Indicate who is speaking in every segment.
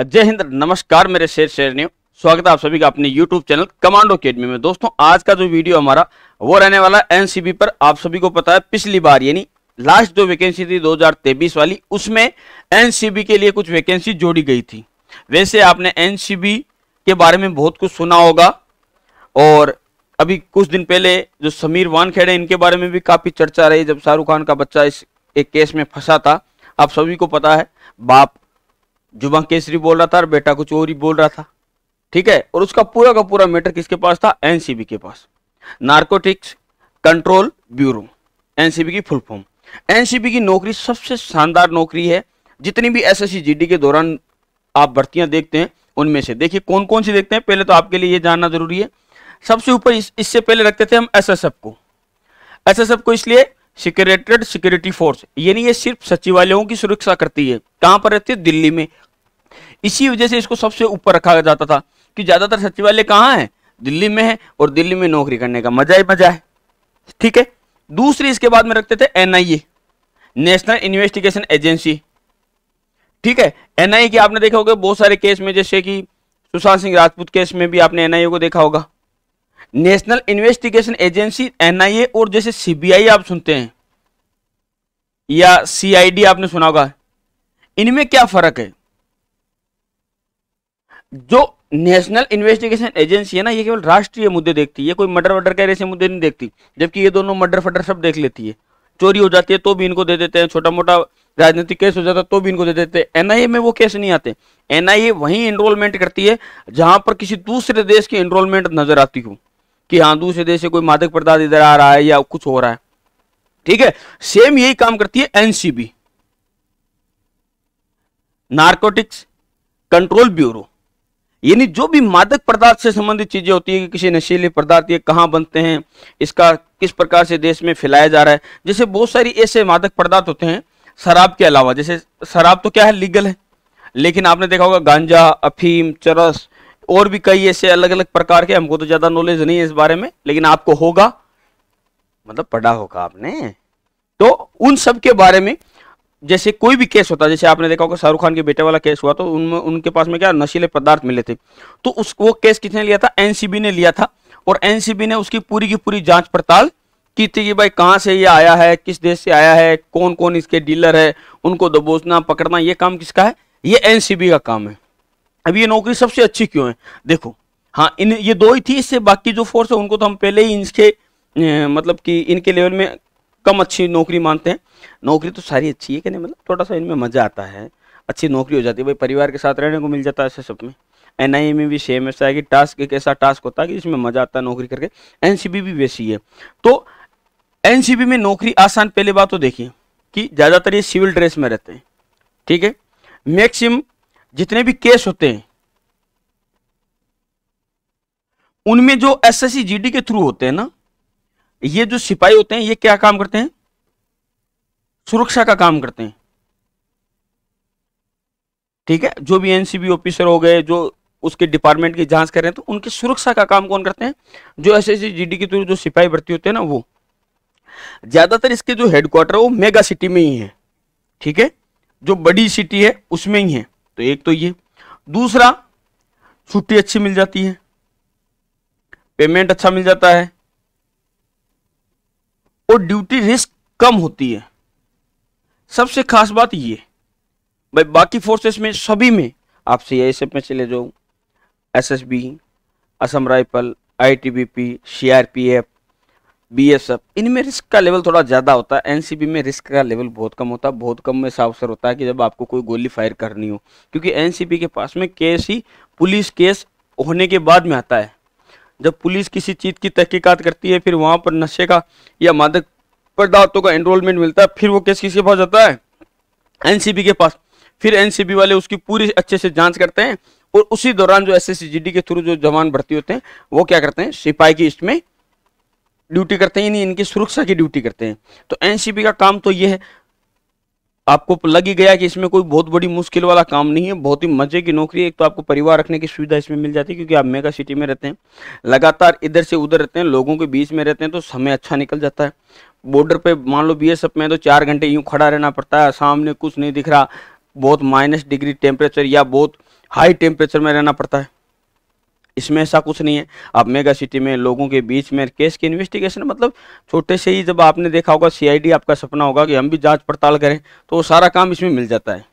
Speaker 1: जय हिंद नमस्कार मेरे शेर शेर न्यू स्वागत है आप सभी का अपने YouTube चैनल कमांडो अकेडमी में दोस्तों आज का जो वीडियो हमारा वो रहने वाला एनसीबी पर आप सभी को पता है पिछली बार यानी लास्ट जो वैकेंसी थी 2023 वाली उसमें एनसीबी के लिए कुछ वैकेंसी जोड़ी गई थी वैसे आपने एनसीबी के बारे में बहुत कुछ सुना होगा और अभी कुछ दिन पहले जो समीर वानखेड़े इनके बारे में भी काफ़ी चर्चा रही जब शाहरुख खान का बच्चा इस एक केस में फंसा था आप सभी को पता है बाप जुबा केसरी बोल रहा था और बेटा को चोरी बोल रहा था ठीक है और उसका पूरा का पूरा मैटर किसके पास था एनसीबी के पास नार्कोटिक्स कंट्रोल ब्यूरो एनसीबी की फुल फॉर्म एनसीबी की नौकरी सबसे शानदार नौकरी है जितनी भी एसएससी जीडी के दौरान आप भर्तियां देखते हैं उनमें से देखिए कौन कौन सी देखते हैं पहले तो आपके लिए ये जानना जरूरी है सबसे ऊपर इस, इससे पहले रखते थे हम एसएसएफ को एसएसएफ को इसलिए सिक्योरेटेड सिक्योरिटी फोर्स यानी ये सिर्फ सचिवालयों की सुरक्षा करती है कहां पर रहती है दिल्ली में इसी वजह से इसको सबसे ऊपर रखा जाता था कि ज़्यादातर सचिवालय कहां है दिल्ली में है और दिल्ली में नौकरी करने का मजा ही मजा है ठीक है दूसरी इसके बाद में रखते थे एनआईए नेशनल इन्वेस्टिगेशन एजेंसी ठीक है एनआईए की आपने देखा होगा बहुत सारे केस में जैसे कि सुशांत सिंह राजपूत केस में भी आपने एनआईए को देखा होगा नेशनल इन्वेस्टिगेशन एजेंसी एनआईए और जैसे सीबीआई आप सुनते हैं या सीआईडी आपने सुना होगा इनमें क्या फर्क है जो नेशनल इन्वेस्टिगेशन एजेंसी है ना ये केवल राष्ट्रीय मुद्दे देखती है कोई मर्डर वर्डर के ऐसे मुद्दे नहीं देखती जबकि ये दोनों मर्डर फर्डर सब देख लेती है चोरी हो जाती है तो भी इनको दे देते हैं छोटा मोटा राजनीतिक केस हो जाता है तो भी इनको दे देते हैं एनआईए में वो केस नहीं आते एनआईए वहीं एनरोलमेंट करती है जहां पर किसी दूसरे देश की एनरोलमेंट नजर आती हो कि हाँ दूसरे देश से कोई मादक पदार्थ इधर आ रहा है या कुछ हो रहा है ठीक है सेम यही काम करती है एनसीबी नार्कोटिक्स कंट्रोल ब्यूरो यानी जो भी मादक पदार्थ से संबंधित चीजें होती है कि किसी नशीले पदार्थ ये कहां बनते हैं इसका किस प्रकार से देश में फैलाया जा रहा है जैसे बहुत सारी ऐसे मादक पदार्थ होते हैं शराब के अलावा जैसे शराब तो क्या है लीगल है लेकिन आपने देखा होगा गांजा अफीम चरस और भी कई ऐसे अलग अलग प्रकार के हमको तो ज़्यादा नॉलेज नहीं है इस बारे में लेकिन आपको होगा मतलब पढ़ा होगा आपने तो उन सब के बारे में जैसे कोई भी केस होता है जैसे आपने देखा होगा शाहरुख खान के बेटे वाला केस हुआ तो उनमें उनके पास में क्या नशीले पदार्थ मिले थे तो उस वो केस किसने लिया था एनसीबी ने लिया था और एनसीबी ने उसकी पूरी की पूरी जांच पड़ताल की थी कि भाई कहाँ से ये आया है किस देश से आया है कौन कौन इसके डीलर है उनको दबोचना पकड़ना ये काम किसका है ये एनसीबी का काम है अब ये नौकरी सबसे अच्छी क्यों है देखो हाँ इन ये दो ही थी इससे बाकी जो फोर्स है उनको तो हम पहले ही इनके मतलब कि इनके लेवल में कम अच्छी नौकरी मानते हैं नौकरी तो सारी अच्छी है कि नहीं मतलब थोड़ा सा इनमें मज़ा आता है अच्छी नौकरी हो जाती है भाई परिवार के साथ रहने को मिल जाता है ऐसे सब में एन आई में भी सेम ऐसा है कि टास्क एक ऐसा टास्क होता है कि जिसमें मज़ा आता है नौकरी करके एन भी वैसी है तो एन में नौकरी आसान पहले बात तो देखिए कि ज़्यादातर ये सिविल ड्रेस में रहते हैं ठीक है मैक्सिम जितने भी केस होते हैं उनमें जो एसएससी जीडी के थ्रू होते हैं ना ये जो सिपाही होते हैं ये क्या काम करते हैं सुरक्षा का काम करते हैं ठीक है जो भी एनसीबी ऑफिसर हो गए जो उसके डिपार्टमेंट की जांच कर रहे हैं तो उनकी सुरक्षा का काम कौन करते हैं जो एस एस जीडी के थ्रू जो सिपाही भर्ती होते हैं ना वो ज्यादातर इसके जो हेडक्वार्टर है वो मेगा सिटी में ही है ठीक है जो बड़ी सिटी है उसमें ही है तो एक तो ये दूसरा छुट्टी अच्छी मिल जाती है पेमेंट अच्छा मिल जाता है और ड्यूटी रिस्क कम होती है सबसे खास बात ये भाई बाकी फोर्सेस में सभी में आप सी आई एस एफ में चले जाओ S S B Assam rifle ITBP CRPF B S F इनमें रिस्क का लेवल थोड़ा ज़्यादा होता है एनसीबी में रिस्क का लेवल बहुत कम होता है बहुत कम में ऐसा अवसर होता है कि जब आपको कोई गोली फायर करनी हो क्योंकि एनसीबी के पास में केस ही पुलिस केस होने के बाद में आता है जब पुलिस किसी चीज़ की तहकीकात करती है फिर वहाँ पर नशे का या मादक पदार्थों का एनरोलमेंट मिलता है फिर वो केस किसके पास जाता है एन के पास फिर एन वाले उसकी पूरी अच्छे से जाँच करते हैं और उसी दौरान जो एस के थ्रू जो जवान भर्ती होते हैं वो क्या करते हैं सिपाही की इसमें ड्यूटी करते हैं यानी इनकी सुरक्षा की ड्यूटी करते हैं तो एनसीबी का काम तो ये है आपको लग ही गया कि इसमें कोई बहुत बड़ी मुश्किल वाला काम नहीं है बहुत ही मजे की नौकरी है एक तो आपको परिवार रखने की सुविधा इसमें मिल जाती है क्योंकि आप मेगा सिटी में रहते हैं लगातार इधर से उधर रहते हैं लोगों के बीच में रहते हैं तो समय अच्छा निकल जाता है बॉर्डर पे मान लो बीएसएफ में तो चार घंटे यूँ खड़ा रहना पड़ता है सामने कुछ नहीं दिख रहा बहुत माइनस डिग्री टेम्परेचर या बहुत हाई टेम्परेचर में रहना पड़ता है इसमें ऐसा कुछ नहीं है अब मेगा सिटी में लोगों के बीच में केस की इन्वेस्टिगेशन मतलब छोटे से ही जब आपने देखा होगा सीआईडी आपका सपना होगा कि हम भी जांच पड़ताल करें तो वो सारा काम इसमें मिल जाता है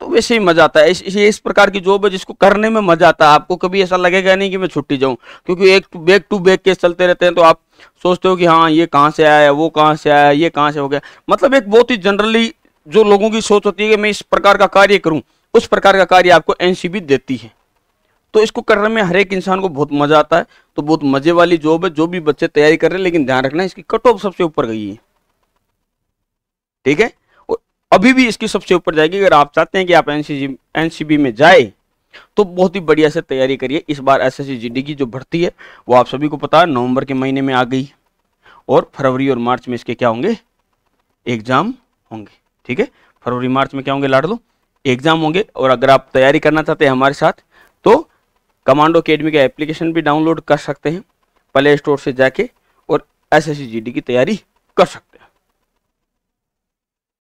Speaker 1: तो वैसे ही मजा आता है इस इस, प्रकार की जॉब है जिसको करने में मजा आता है आपको कभी ऐसा लगेगा नहीं कि मैं छुट्टी जाऊं क्योंकि एक बैक टू बैक केस चलते रहते हैं तो आप सोचते हो कि हाँ ये कहाँ से आया है वो कहाँ से आया है ये कहाँ से हो गया मतलब एक बहुत ही जनरली जो लोगों की सोच होती है कि मैं इस प्रकार का कार्य करूँ उस प्रकार का कार्य आपको एनसीबी देती है तो इसको करने में हर एक इंसान को बहुत मजा आता है तो बहुत मजे वाली जॉब है जो भी बच्चे तैयारी कर रहे हैं लेकिन ध्यान रखना इसकी कट ऑफ सबसे ऊपर गई है ठीक है और अभी भी इसकी सबसे ऊपर जाएगी अगर आप चाहते हैं कि आप एनसीजी एनसीबी में जाए तो बहुत ही बढ़िया से तैयारी करिए इस बार एस एस की जो भर्ती है वो आप सभी को पता है नवंबर के महीने में आ गई और फरवरी और मार्च में इसके क्या होंगे एग्जाम होंगे ठीक है फरवरी मार्च में क्या होंगे लाड लो एग्जाम होंगे और अगर आप तैयारी करना चाहते हैं हमारे साथ तो कमांडो अकेडमी का एप्लीकेशन भी डाउनलोड कर सकते हैं प्ले स्टोर से जाके और एस एस की तैयारी कर सकते हैं